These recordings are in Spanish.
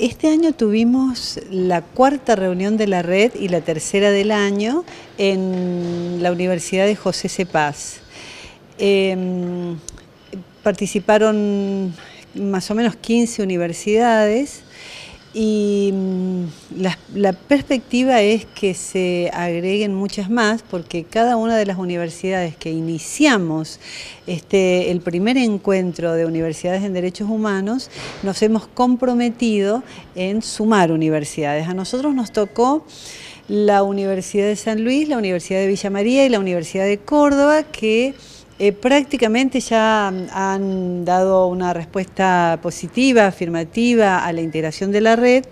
Este año tuvimos la cuarta reunión de la red y la tercera del año en la Universidad de José Cepaz. Em, participaron más o menos 15 universidades y la, perspectiva es que se agreguen muchas más porque cada una de las universidades que iniciamos este, el primer encuentro de universidades en derechos humanos nos hemos comprometido en sumar universidades. A nosotros nos tocó la Universidad de San Luis, la Universidad de Villa María y la Universidad de Córdoba que eh, prácticamente ya mm, han dado una respuesta positiva, afirmativa a la integración de la red,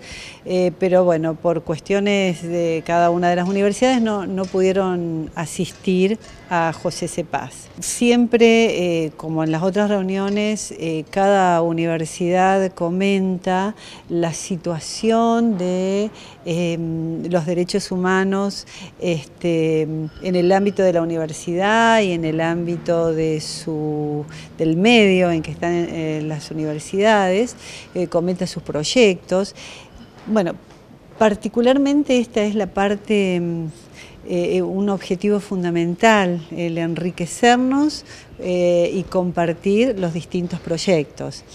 eh, pero bueno, por cuestiones de cada una de las universidades no, pudieron asistir a José Cepaz. Siempre, eh, como en las otras reuniones, cada universidad comenta la situación de em, los derechos humanos este, en el ámbito de la universidad y en el ámbito del medio en que están eh, las universidades, eh, comenta sus proyectos. Bueno, particularmente esta es la parte... Mm, eh, eh, un objetivo fundamental, el enriquecernos y compartir los distintos proyectos.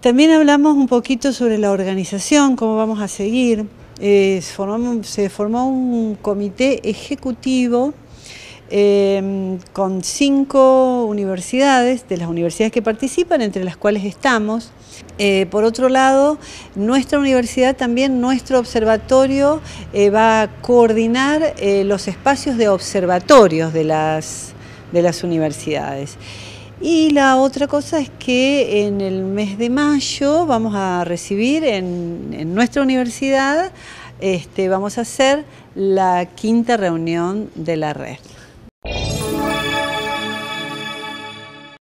También hablamos un poquito sobre la organización, cómo vamos a seguir. se formó un comité ejecutivo Em, con cinco universidades, de las universidades que participan, entre las cuales estamos. Eh, por otro lado, nuestra universidad también, nuestro observatorio eh, va a coordinar eh, los espacios de observatorios de las, universidades. Y la otra cosa es que en el mes de mayo vamos a recibir en, nuestra universidad, este, vamos a hacer la quinta reunión de la red.